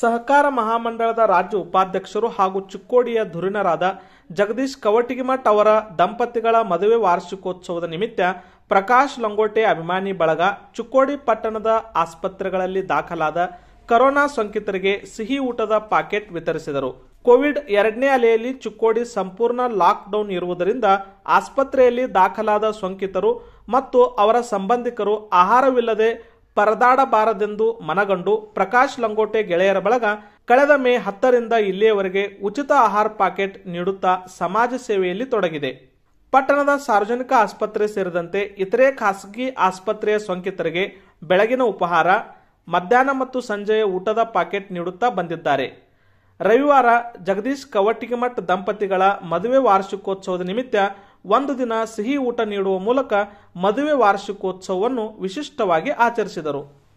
ಸಹಕಾರ ಮಹಾಮಂಡಳದ ರಾಜ್ಯ ಉಪಾಧ್ಯಕ್ಷರು ಹಾಗೂ ಚಿಕ್ಕೋಡಿಯ ಧುರೀಣರಾದ ಜಗದೀಶ್ ಕವಟಿಗಿಮಠ್ ಅವರ ದಂಪತಿಗಳ ಮದುವೆ ವಾರ್ಷಿಕೋತ್ಸವದ ನಿಮಿತ್ತ ಪ್ರಕಾಶ್ ಲಂಗೋಟೆ ಅಭಿಮಾನಿ ಬಳಗ ಚಿಕ್ಕೋಡಿ ಪಟ್ಟಣದ ಆಸ್ಪತ್ರೆಗಳಲ್ಲಿ ದಾಖಲಾದ ಕರೋನಾ ಸೋಂಕಿತರಿಗೆ ಸಿಹಿ ಊಟದ ಪಾಕೆಟ್ ವಿತರಿಸಿದರು ಕೋವಿಡ್ ಎರಡನೇ ಅಲೆಯಲ್ಲಿ ಚಿಕ್ಕೋಡಿ ಸಂಪೂರ್ಣ ಲಾಕ್ಡೌನ್ ಇರುವುದರಿಂದ ಆಸ್ಪತ್ರೆಯಲ್ಲಿ ದಾಖಲಾದ ಸೋಂಕಿತರು ಮತ್ತು ಅವರ ಸಂಬಂಧಿಕರು ಆಹಾರವಿಲ್ಲದೆ ಪರದಾಡಬಾರದೆಂದು ಮನಗಂಡು ಪ್ರಕಾಶ್ ಲಂಗೋಟೆ ಗೆಳೆಯರ ಬಳಗ ಕಳೆದ ಮೇ ಹತ್ತರಿಂದ ಇಲ್ಲಿಯವರೆಗೆ ಉಚಿತ ಆಹಾರ ಪ್ಯಾಕೆಟ್ ನೀಡುತ್ತಾ ಸಮಾಜ ಸೇವೆಯಲ್ಲಿ ತೊಡಗಿದೆ ಪಟ್ಟಣದ ಸಾರ್ವಜನಿಕ ಆಸ್ಪತ್ರೆ ಸೇರಿದಂತೆ ಇತರೆ ಖಾಸಗಿ ಆಸ್ಪತ್ರೆಯ ಸೋಂಕಿತರಿಗೆ ಬೆಳಗಿನ ಉಪಹಾರ ಮಧ್ಯಾಹ್ನ ಮತ್ತು ಸಂಜೆಯ ಊಟದ ಪಾಕೆಟ್ ನೀಡುತ್ತಾ ಬಂದಿದ್ದಾರೆ ರವಿವಾರ ಜಗದೀಶ್ ಕವಟಿಗಿಮಠ್ ದಂಪತಿಗಳ ಮದುವೆ ವಾರ್ಷಿಕೋತ್ಸವದ ನಿಮಿತ್ತ ಒಂದು ದಿನ ಸಿಹಿ ಊಟ ನೀಡುವ ಮೂಲಕ ಮದುವೆ ವಾರ್ಷಿಕೋತ್ಸವವನ್ನು ವಿಶಿಷ್ಟವಾಗಿ ಆಚರಿಸಿದರು